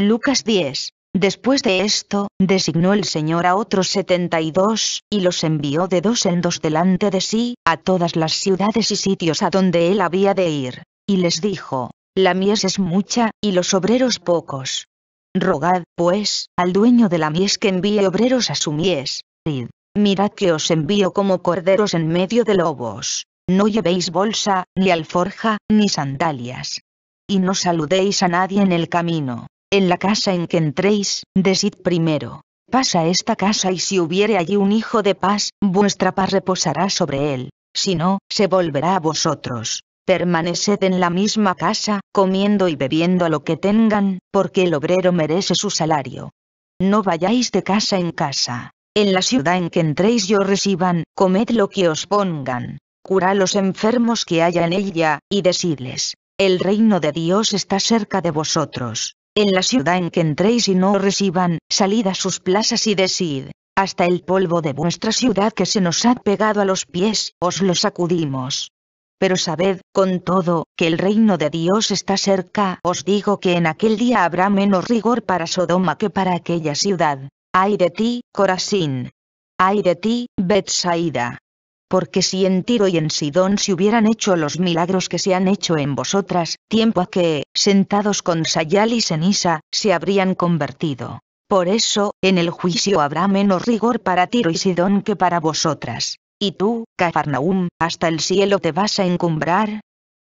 Lucas 10. Después de esto, designó el Señor a otros setenta y dos, y los envió de dos en dos delante de sí, a todas las ciudades y sitios a donde él había de ir. Y les dijo, La mies es mucha, y los obreros pocos. Rogad, pues, al dueño de la mies que envíe obreros a su mies. mirad que os envío como corderos en medio de lobos. No llevéis bolsa, ni alforja, ni sandalias. Y no saludéis a nadie en el camino. En la casa en que entréis, decid primero, pasa esta casa y si hubiere allí un hijo de paz, vuestra paz reposará sobre él, si no, se volverá a vosotros. Permaneced en la misma casa, comiendo y bebiendo lo que tengan, porque el obrero merece su salario. No vayáis de casa en casa. En la ciudad en que entréis yo reciban, comed lo que os pongan. cura los enfermos que haya en ella, y decidles, el reino de Dios está cerca de vosotros en la ciudad en que entréis y no os reciban, salid a sus plazas y decid, hasta el polvo de vuestra ciudad que se nos ha pegado a los pies, os lo sacudimos. Pero sabed, con todo, que el reino de Dios está cerca, os digo que en aquel día habrá menos rigor para Sodoma que para aquella ciudad. Ay de ti, Corazín. Ay de ti, Betsaida porque si en Tiro y en Sidón se hubieran hecho los milagros que se han hecho en vosotras, tiempo a que, sentados con sayal y ceniza, se habrían convertido. Por eso, en el juicio habrá menos rigor para Tiro y Sidón que para vosotras. Y tú, Cafarnaum, hasta el cielo te vas a encumbrar.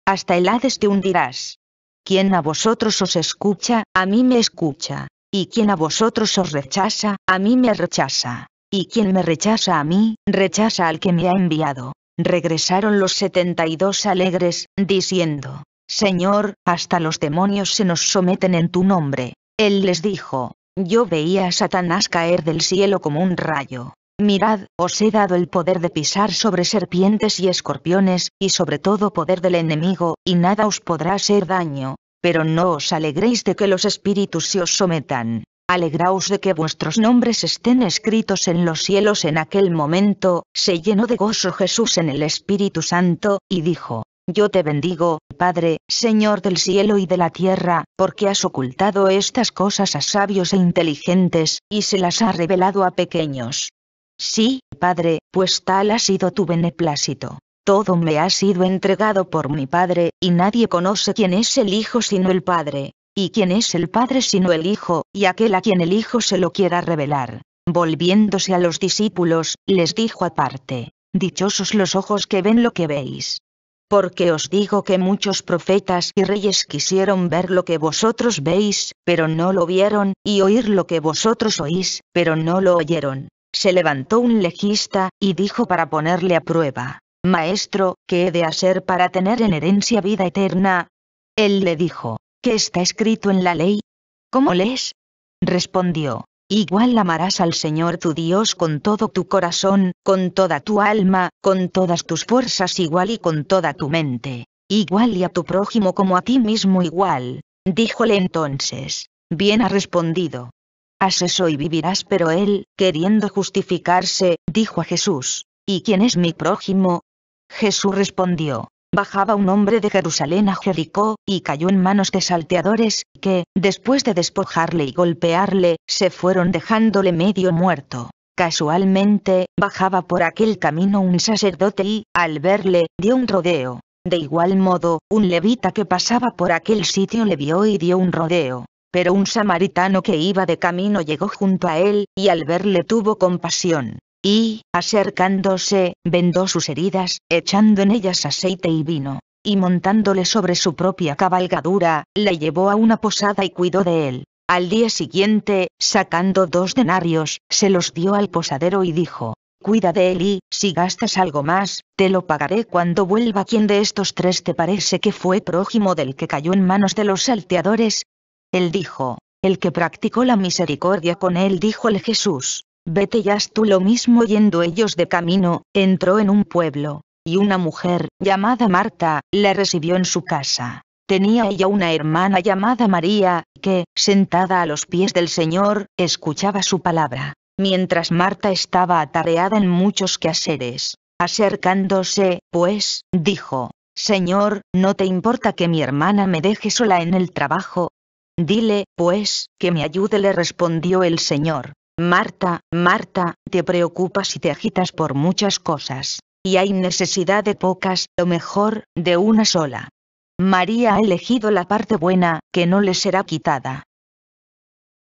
Hasta el Hades te hundirás. Quien a vosotros os escucha, a mí me escucha. Y quien a vosotros os rechaza, a mí me rechaza. Y quien me rechaza a mí, rechaza al que me ha enviado. Regresaron los setenta y dos alegres, diciendo, Señor, hasta los demonios se nos someten en tu nombre. Él les dijo, yo veía a Satanás caer del cielo como un rayo. Mirad, os he dado el poder de pisar sobre serpientes y escorpiones, y sobre todo poder del enemigo, y nada os podrá hacer daño, pero no os alegréis de que los espíritus se os sometan, alegraos de que vuestros nombres estén escritos en los cielos en aquel momento, se llenó de gozo Jesús en el Espíritu Santo, y dijo, yo te bendigo, Padre, Señor del cielo y de la tierra, porque has ocultado estas cosas a sabios e inteligentes, y se las ha revelado a pequeños. Sí, Padre, pues tal ha sido tu beneplácito. Todo me ha sido entregado por mi Padre, y nadie conoce quién es el Hijo sino el Padre, ¿Y quién es el Padre sino el Hijo, y aquel a quien el Hijo se lo quiera revelar? Volviéndose a los discípulos, les dijo aparte, Dichosos los ojos que ven lo que veis. Porque os digo que muchos profetas y reyes quisieron ver lo que vosotros veis, pero no lo vieron, y oír lo que vosotros oís, pero no lo oyeron. Se levantó un legista, y dijo para ponerle a prueba, Maestro, ¿qué he de hacer para tener en herencia vida eterna? Él le dijo, ¿Qué está escrito en la ley? ¿Cómo lees? Respondió, igual amarás al Señor tu Dios con todo tu corazón, con toda tu alma, con todas tus fuerzas igual y con toda tu mente, igual y a tu prójimo como a ti mismo igual. Díjole entonces, bien ha respondido. Haz eso y vivirás pero él, queriendo justificarse, dijo a Jesús, ¿y quién es mi prójimo? Jesús respondió, bajaba un hombre de Jerusalén a Jericó, y cayó en manos de salteadores, que, después de despojarle y golpearle, se fueron dejándole medio muerto. Casualmente, bajaba por aquel camino un sacerdote y, al verle, dio un rodeo. De igual modo, un levita que pasaba por aquel sitio le vio y dio un rodeo. Pero un samaritano que iba de camino llegó junto a él, y al verle tuvo compasión y, acercándose, vendó sus heridas, echando en ellas aceite y vino, y montándole sobre su propia cabalgadura, la llevó a una posada y cuidó de él. Al día siguiente, sacando dos denarios, se los dio al posadero y dijo, Cuida de él y, si gastas algo más, te lo pagaré cuando vuelva quien de estos tres te parece que fue prójimo del que cayó en manos de los salteadores. Él dijo, el que practicó la misericordia con él, dijo el Jesús. Vete ya, tú lo mismo yendo ellos de camino, entró en un pueblo, y una mujer, llamada Marta, la recibió en su casa. Tenía ella una hermana llamada María, que, sentada a los pies del Señor, escuchaba su palabra. Mientras Marta estaba atareada en muchos quehaceres, acercándose, pues, dijo, Señor, ¿no te importa que mi hermana me deje sola en el trabajo? Dile, pues, que me ayude, le respondió el Señor. Marta, Marta, te preocupas y te agitas por muchas cosas, y hay necesidad de pocas, o mejor, de una sola. María ha elegido la parte buena, que no le será quitada.